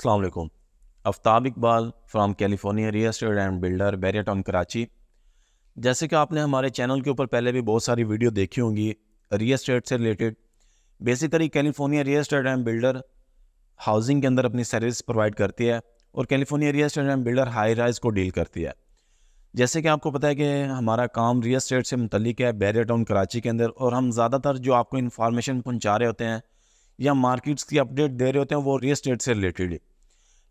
अलकुम Aftab Iqbal from California real estate and builder Bahria town Karachi जैसे कि आपने हमारे चैनल के ऊपर पहले भी बहुत सारी वीडियो देखी होंगी रियल स्टेट से related basically California real estate and builder housing के अंदर अपनी सर्विस प्रोवाइड करती है और California real estate and builder high rise को डील करती है जैसे कि आपको पता है कि हमारा काम रियल स्टेट से मुतलिक है बैरिया टाउन कराची के अंदर और हम ज़्यादातर जो आपको इन्फॉर्मेशन पहुँचा रहे होते हैं या मार्केट्स की अपडेट दे रहे होते हैं वो रियल स्टेट से रिलेटेड है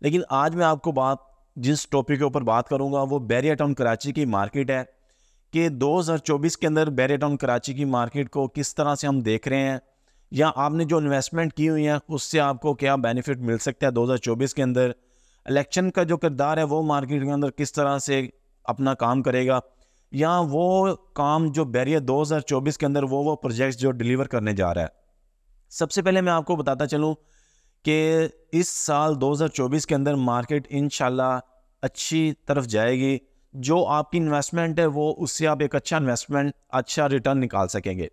लेकिन आज मैं आपको बात जिस टॉपिक के ऊपर बात करूंगा वो बैरिया टाउन कराची की मार्केट है कि 2024 के अंदर बैरिया टाउन कराची की मार्केट को किस तरह से हम देख रहे हैं या आपने जो इन्वेस्टमेंट की हुई है उससे आपको क्या बेनिफिट मिल सकता है 2024 के अंदर इलेक्शन का जो किरदार है वो मार्केट के अंदर किस तरह से अपना काम करेगा या वो काम जो बैरियर 2024 के अंदर वो वो प्रोजेक्ट्स जो डिलीवर करने जा रहा है सबसे पहले मैं आपको बताता चलूँ कि इस साल 2024 के अंदर मार्केट इन अच्छी तरफ जाएगी जो आपकी इन्वेस्टमेंट है वो उससे आप एक अच्छा इन्वेस्टमेंट अच्छा रिटर्न निकाल सकेंगे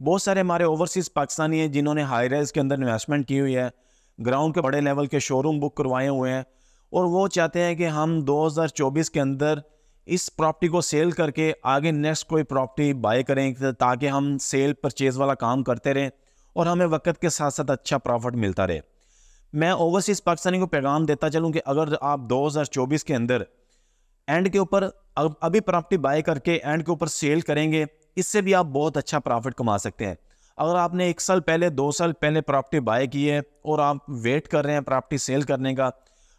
बहुत सारे हमारे ओवरसीज़ पाकिस्तानी हैं जिन्होंने हाई राइज के अंदर इन्वेस्टमेंट की हुई है ग्राउंड के बड़े लेवल के शोरूम बुक करवाए हुए हैं और वो चाहते हैं कि हम 2024 के अंदर इस प्रॉपर्टी को सेल करके आगे नेक्स्ट कोई प्रॉपर्टी बाय करें ताकि हम सेल परचेज़ वाला काम करते रहें और हमें वक्त के साथ साथ अच्छा प्रॉफिट मिलता रहे मैं ओवरसीज़ पाकिस्तानी को पैगाम देता चलूँ कि अगर आप 2024 के अंदर एंड के ऊपर अभी प्रॉपर्टी बाय करके एंड के ऊपर सेल करेंगे इससे भी आप बहुत अच्छा प्रॉफिट कमा सकते हैं अगर आपने एक साल पहले दो साल पहले प्रॉपर्टी बाय की है और आप वेट कर रहे हैं प्रॉपर्टी सेल करने का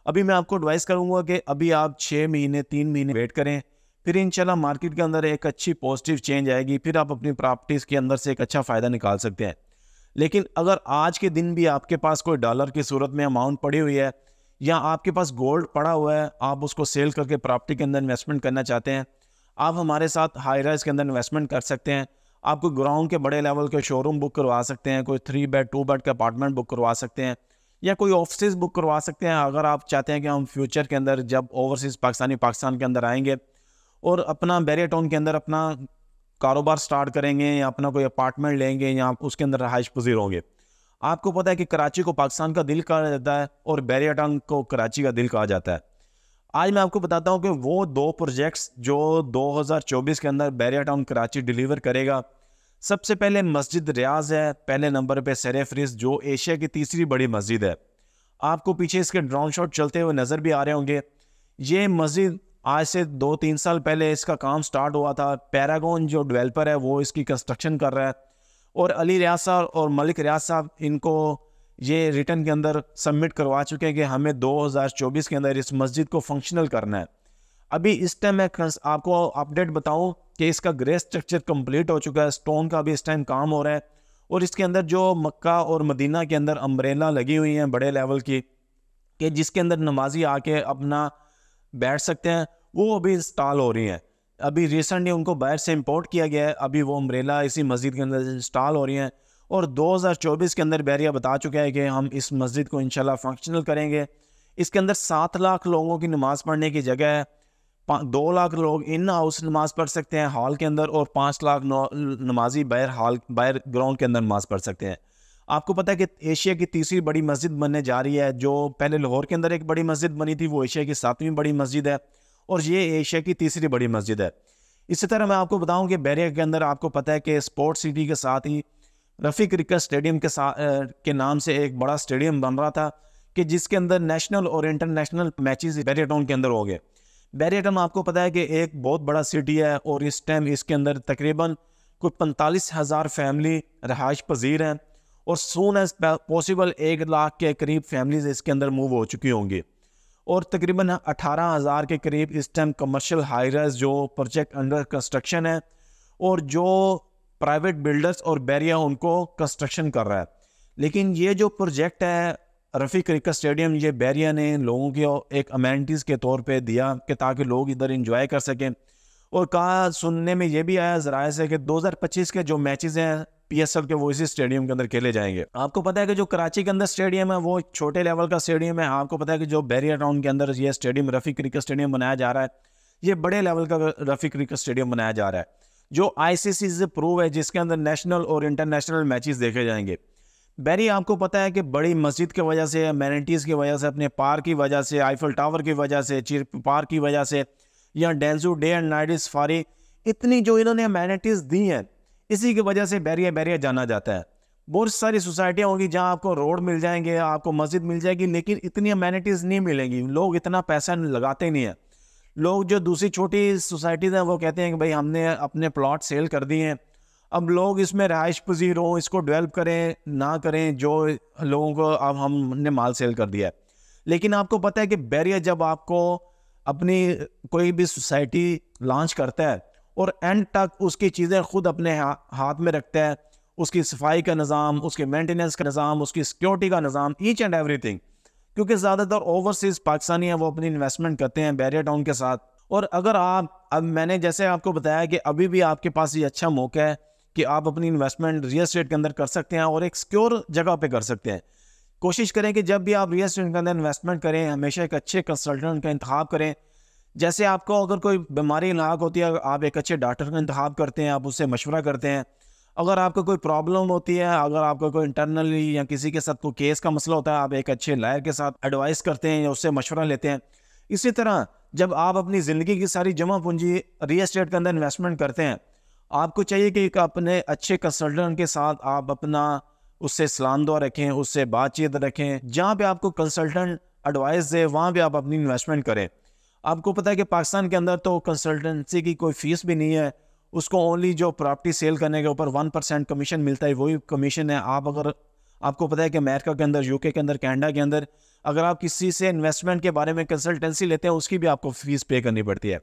अभी मैं आपको एडवाइस करूंगा कि अभी आप छः महीने तीन महीने वेट करें फिर इंशाल्लाह मार्केट के अंदर एक अच्छी पॉजिटिव चेंज आएगी फिर आप अपनी प्रॉपर्टीज़ के अंदर से एक अच्छा फ़ायदा निकाल सकते हैं लेकिन अगर आज के दिन भी आपके पास कोई डॉलर की सूरत में अमाउंट पड़ी हुई है या आपके पास गोल्ड पड़ा हुआ है आप उसको सेल करके प्रॉपर्टी के अंदर इन्वेस्टमेंट करना चाहते हैं आप हमारे साथ हाई राइज के अंदर इन्वेस्टमेंट कर सकते हैं आपको ग्राउंड के बड़े लेवल के शोरूम बुक करवा सकते हैं कोई थ्री बेड टू बेड के अपार्टमेंट बुक करवा सकते हैं या कोई ऑफिस बुक करवा सकते हैं अगर आप चाहते हैं कि हम फ्यूचर के अंदर जब ओवरसीज़ पाकिस्तानी पाकिस्तान के अंदर आएंगे और अपना बैरिया टाउन के अंदर अपना कारोबार स्टार्ट करेंगे या अपना कोई अपार्टमेंट लेंगे या उसके अंदर रहाइश पजीर होंगे आपको पता है कि कराची को पाकिस्तान का दिल कहा जाता है और बैरियाटंग को कराची का दिल कहा जाता है आज मैं आपको बताता हूँ कि वो दो प्रोजेक्ट्स जो 2024 के अंदर टाउन कराची डिलीवर करेगा सबसे पहले मस्जिद रियाज है पहले नंबर पे सर फ्रिज जो एशिया की तीसरी बड़ी मस्जिद है आपको पीछे इसके ड्रोन शॉट चलते हुए नज़र भी आ रहे होंगे ये मस्जिद आज से दो तीन साल पहले इसका काम स्टार्ट हुआ था पैरागोन जो डेवलपर है वो इसकी कंस्ट्रक्शन कर रहा है और अली रियाज साहब और मलिक रियाज साहब इनको ये रिटर्न के अंदर सबमिट करवा चुके हैं कि हमें 2024 के अंदर इस मस्जिद को फंक्शनल करना है अभी इस टाइम मैं आपको अपडेट बताऊं कि इसका ग्रे स्ट्रक्चर कंप्लीट हो चुका है स्टोन का भी इस टाइम काम हो रहा है और इसके अंदर जो मक्का और मदीना के अंदर अम्ब्रेला लगी हुई हैं बड़े लेवल की कि जिसके अंदर नमाजी आके अपना बैठ सकते हैं वो अभी इंस्टॉल हो रही हैं अभी रिसेंटली उनको बाहर से इम्पोर्ट किया गया है अभी वो अम्ब्रेला इसी मस्जिद के अंदर इंस्टॉल हो रही हैं और 2024 के अंदर बैरिया बता चुका है कि हम इस मस्जिद को इंशाल्लाह फंक्शनल करेंगे इसके अंदर सात लाख लोगों की नमाज़ पढ़ने की जगह है दो लाख लोग इन हाउस नमाज पढ़ सकते हैं हॉल के अंदर और पाँच लाख नमाजी बाहर हॉल बाहर ग्राउंड के अंदर नमाज़ पढ़ सकते हैं आपको पता है कि एशिया की तीसरी बड़ी मस्जिद बनने जा रही है जो पहले लाहौर के अंदर एक बड़ी मस्जिद बनी थी वो एशिया की सातवीं बड़ी मस्जिद है और ये एशिया की तीसरी बड़ी मस्जिद है इसी तरह मैं आपको बताऊं कि बैरिया के अंदर आपको पता है कि स्पोर्ट्स सिटी के साथ ही रफ़ी क्रिकेट स्टेडियम के साथ के नाम से एक बड़ा स्टेडियम बन रहा था कि जिसके अंदर नेशनल और इंटरनेशनल मैचेस बैरिया टाउन के अंदर हो गए बैरिया टाउन आपको पता है कि एक बहुत बड़ा सिटी है और इस टाइम इसके अंदर तकरीबन कोई पैंतालीस हज़ार फैमिली रहायश पजीर हैं और सोन एज पॉसिबल एक लाख के करीब फैमिलीज इसके अंदर मूव हो चुकी होंगी और तकरीबन अठारह हज़ार के करीब इस टाइम कमर्शियल हायरस जो प्रोजेक्ट अंडर कंस्ट्रक्शन है और जो प्राइवेट बिल्डर्स और बैरिया उनको कंस्ट्रक्शन कर रहा है लेकिन ये जो प्रोजेक्ट है रफ़ी क्रिकेट स्टेडियम ये बैरिया ने लोगों के एक अमेनिटीज़ के तौर पे दिया कि ताकि लोग इधर इंजॉय कर सकें और कहा सुनने में ये भी आया ज़रा से कि 2025 के जो मैचेस हैं पी एस एल के वो इसी स्टेडियम के अंदर खेले जाएंगे आपको पता है कि जो कराची के अंदर स्टेडियम है वो छोटे लेवल का स्टेडियम है आपको पता है कि जो बैरियर टाउन के अंदर ये स्टेडियम रफ़ी क्रिकेट स्टेडियम बनाया जा रहा है ये बड़े लेवल का रफ़ी क्रिकेट स्टेडियम बनाया जा रहा है जो आईसीसी से प्रूव है जिसके अंदर नेशनल और इंटरनेशनल मैचेस देखे जाएंगे बैरी आपको पता है कि बड़ी मस्जिद की वजह से मैनिटीज़ की वजह से अपने पार्क की वजह से आईफल टावर की वजह से चिर पार्क की वजह से या डेंजू डे एंड नाइट इस फारी इतनी जो इन्होंने मैनिटीज़ दी हैं इसी की वजह से बैरिया बैरिया जाना जाता है बहुत सारी सोसाइटियाँ होंगी जहाँ आपको रोड मिल जाएंगे आपको मस्जिद मिल जाएगी लेकिन इतनी अमेनिटीज़ नहीं मिलेंगी लोग इतना पैसा लगाते नहीं हैं लोग जो दूसरी छोटी सोसाइटीज़ हैं वो कहते हैं कि भाई हमने अपने प्लॉट सेल कर दिए हैं अब लोग इसमें रहाइश पजीर हों इसको डेवलप करें ना करें जो लोगों को अब हमने माल सेल कर दिया है लेकिन आपको पता है कि बैरियर जब आपको अपनी कोई भी सोसाइटी लॉन्च करता है और एंड तक उसकी चीज़ें खुद अपने हा, हाथ में रखते हैं उसकी सफाई का निज़ाम उसके मेंटेनेंस का निज़ाम उसकी सिक्योरिटी का निज़ाम ईच एंड एवरीथिंग क्योंकि ज़्यादातर ओवरसीज़ पाकिस्तानी हैं वो अपनी इन्वेस्टमेंट करते हैं बैरियर टाउन के साथ और अगर आप अब मैंने जैसे आपको बताया कि अभी भी आपके पास ये अच्छा मौका है कि आप अपनी इन्वेस्टमेंट रियल स्टेट के अंदर कर सकते हैं और एक सिक्योर जगह पर कर सकते हैं कोशिश करें कि जब भी आप रियल इस्टेट के अंदर इन्वेस्टमेंट करें हमेशा एक अच्छे कंसल्टेंट का इंतब करें जैसे आपको अगर कोई बीमारी नाक होती है आप एक अच्छे डॉक्टर का इंतखब करते हैं आप उससे मशवरा करते हैं अगर आपको कोई प्रॉब्लम होती है अगर आपका कोई इंटरनली या किसी के साथ कोई केस का मसला होता है आप एक अच्छे लायर के साथ एडवाइस करते हैं या उससे मशवरा लेते हैं इसी तरह जब आप अपनी ज़िंदगी की सारी जमा पूंजी रियल इस्टेट के अंदर इन्वेस्टमेंट करते हैं आपको चाहिए कि अपने अच्छे कंसल्टेंट के साथ आप अपना उससे सलाम दुआ रखें उससे बातचीत रखें जहाँ पे आपको कंसल्टेंट एडवाइस दे वहाँ पे आप अपनी इन्वेस्टमेंट करें आपको पता है कि पाकिस्तान के अंदर तो कंसल्टेंसी की कोई फीस भी नहीं है उसको ओनली जो प्रॉपर्टी सेल करने के ऊपर वन परसेंट कमीशन मिलता है वही कमीशन है आप अगर आपको पता है कि अमेरिका के अंदर यूके के अंदर कैनेडा के अंदर अगर आप किसी से इन्वेस्टमेंट के बारे में कंसल्टेंसी लेते हैं उसकी भी आपको फीस पे करनी पड़ती है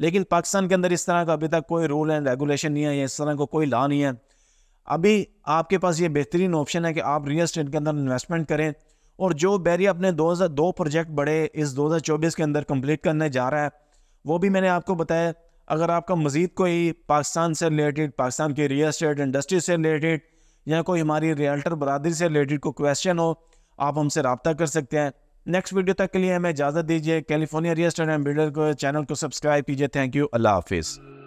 लेकिन पाकिस्तान के अंदर इस तरह का अभी तक कोई रूल एंड रेगुलेशन नहीं है या इस तरह का को कोई लॉ नहीं है अभी आपके पास ये बेहतरीन ऑप्शन है कि आप रियल स्टेट के अंदर इन्वेस्टमेंट करें और जो बैरी अपने दो हज़ार दो प्रोजेक्ट बड़े इस दो हज़ार चौबीस के अंदर कम्प्लीट करने जा रहा है वो भी मैंने आपको बताया अगर आपका मज़ीद कोई पाकिस्तान से रिलेटेड पाकिस्तान की रियल इस्टेट इंडस्ट्री से रिलेटेड या कोई हमारी रियल्टर बरदरी से रिलेटेड कोई क्वेश्चन हो आप हमसे रबता कर सकते हैं नेक्स्ट वीडियो तक के लिए हमें इजाज़त दीजिए California real estate and builder को चैनल को सब्सक्राइब कीजिए थैंक यू अल्लाह हाफिज़